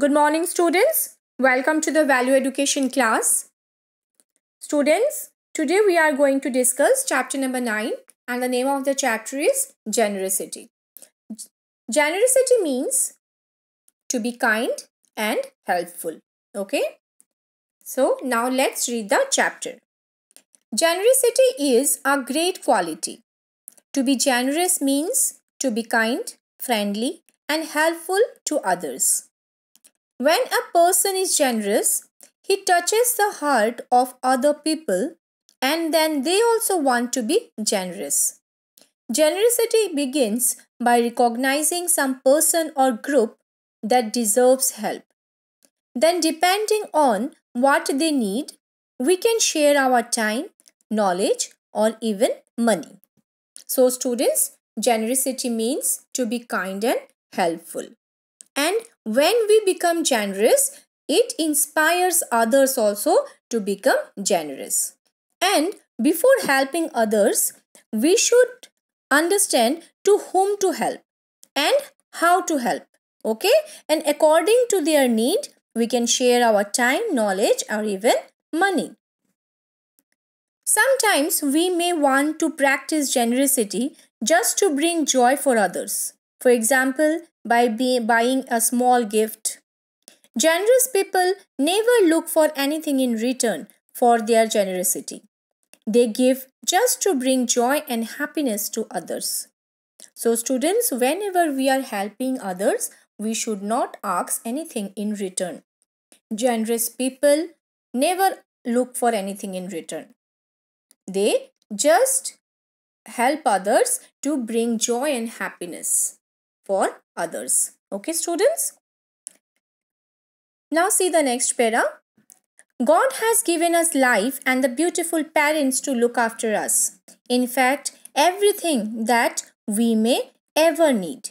Good morning students. Welcome to the value education class. Students, today we are going to discuss chapter number 9 and the name of the chapter is generosity. Generosity means to be kind and helpful. Okay. So now let's read the chapter. Generosity is a great quality. To be generous means to be kind, friendly and helpful to others. When a person is generous, he touches the heart of other people and then they also want to be generous. Generosity begins by recognizing some person or group that deserves help. Then, depending on what they need, we can share our time, knowledge, or even money. So, students, generosity means to be kind and helpful. And when we become generous, it inspires others also to become generous. And before helping others, we should understand to whom to help and how to help. Okay? And according to their need, we can share our time, knowledge, or even money. Sometimes we may want to practice generosity just to bring joy for others. For example, by be, buying a small gift. Generous people never look for anything in return for their generosity. They give just to bring joy and happiness to others. So, students, whenever we are helping others, we should not ask anything in return. Generous people never look for anything in return. They just help others to bring joy and happiness for others. Okay, students? Now see the next para. God has given us life and the beautiful parents to look after us. In fact, everything that we may ever need.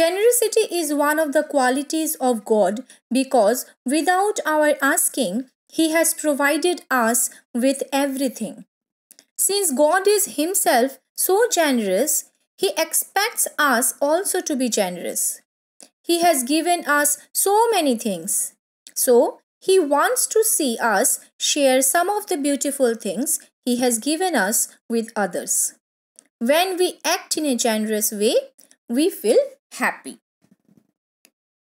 Generosity is one of the qualities of God because without our asking, He has provided us with everything. Since God is Himself so generous, he expects us also to be generous. He has given us so many things. So, He wants to see us share some of the beautiful things He has given us with others. When we act in a generous way, we feel happy.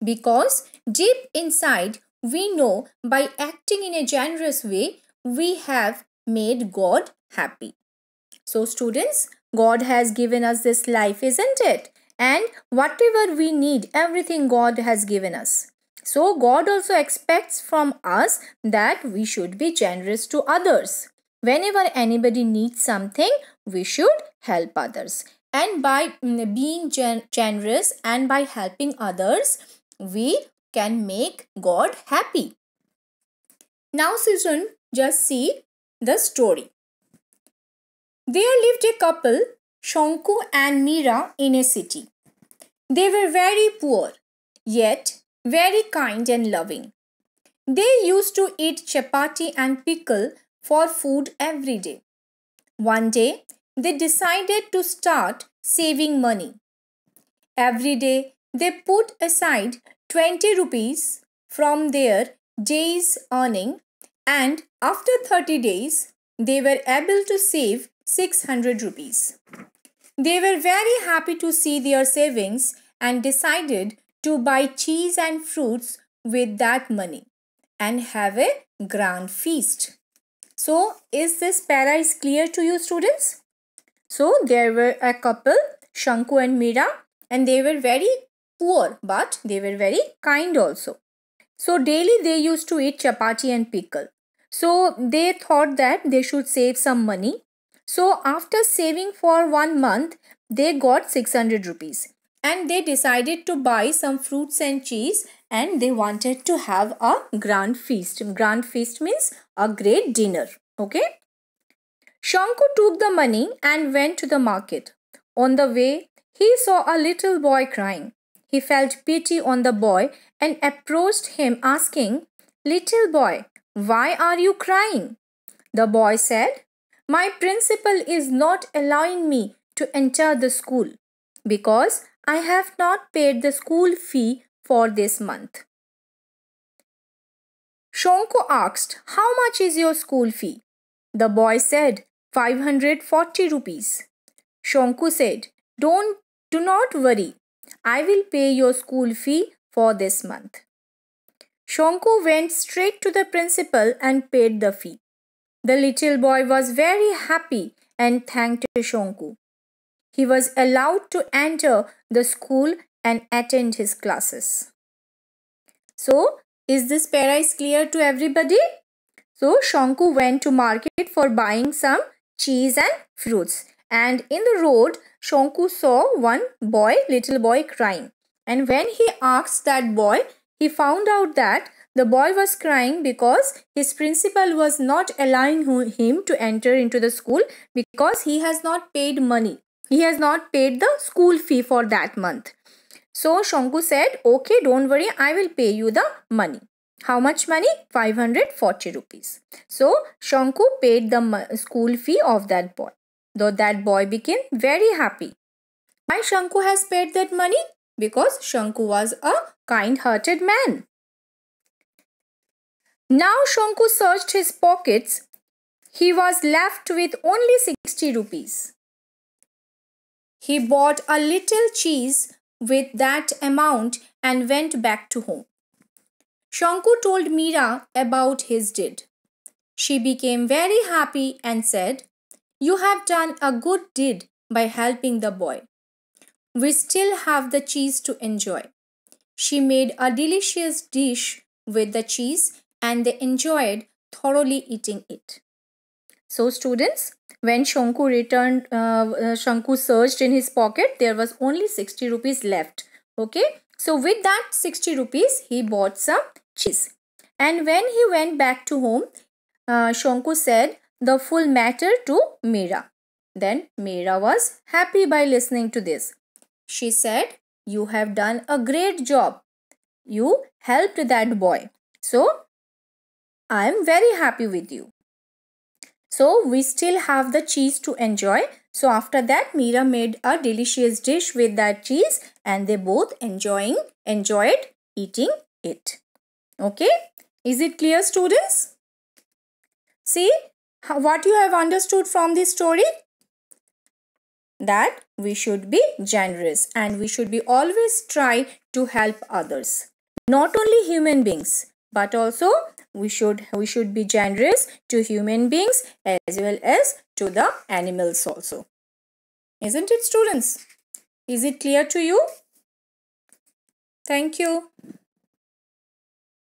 Because deep inside, we know by acting in a generous way, we have made God happy. So, students, God has given us this life, isn't it? And whatever we need, everything God has given us. So, God also expects from us that we should be generous to others. Whenever anybody needs something, we should help others. And by mm, being gen generous and by helping others, we can make God happy. Now, Susan, just see the story. There lived a couple, Shonku and Mira, in a city. They were very poor, yet very kind and loving. They used to eat chapati and pickle for food every day. One day, they decided to start saving money. Every day, they put aside 20 rupees from their day's earning and after 30 days, they were able to save 600 rupees. They were very happy to see their savings and decided to buy cheese and fruits with that money and have a grand feast. So, is this para is clear to you students? So, there were a couple, Shanku and Mira, and they were very poor but they were very kind also. So, daily they used to eat chapati and pickle. So, they thought that they should save some money so after saving for one month, they got 600 rupees and they decided to buy some fruits and cheese and they wanted to have a grand feast. Grand feast means a great dinner. Okay. Shanku took the money and went to the market. On the way, he saw a little boy crying. He felt pity on the boy and approached him asking, Little boy, why are you crying? The boy said, my principal is not allowing me to enter the school because I have not paid the school fee for this month. Shonko asked, How much is your school fee? The boy said, 540 rupees. Shonku said, Don't, do not worry. I will pay your school fee for this month. Shonku went straight to the principal and paid the fee. The little boy was very happy and thanked Shonku. He was allowed to enter the school and attend his classes. So, is this paradise clear to everybody? So, Shonku went to market for buying some cheese and fruits. And in the road, Shonku saw one boy, little boy crying. And when he asked that boy, he found out that the boy was crying because his principal was not allowing him to enter into the school because he has not paid money. He has not paid the school fee for that month. So Shanku said, okay, don't worry, I will pay you the money. How much money? 540 rupees. So Shanku paid the school fee of that boy. Though that boy became very happy. Why Shanku has paid that money? Because Shanku was a kind-hearted man. Now Shanku searched his pockets. He was left with only 60 rupees. He bought a little cheese with that amount and went back to home. Shanku told Mira about his deed. She became very happy and said, You have done a good deed by helping the boy. We still have the cheese to enjoy. She made a delicious dish with the cheese and they enjoyed thoroughly eating it. So students, when Shanku returned, uh, uh Shanku searched in his pocket, there was only 60 rupees left. Okay. So with that 60 rupees, he bought some cheese. And when he went back to home, uh, Shanku said the full matter to Meera. Then Meera was happy by listening to this. She said, you have done a great job. You helped that boy. So I am very happy with you. So we still have the cheese to enjoy. So after that Mira made a delicious dish with that cheese and they both enjoying enjoyed eating it. Okay. Is it clear students? See what you have understood from this story? That we should be generous and we should be always try to help others. Not only human beings but also we should we should be generous to human beings as well as to the animals also isn't it students is it clear to you thank you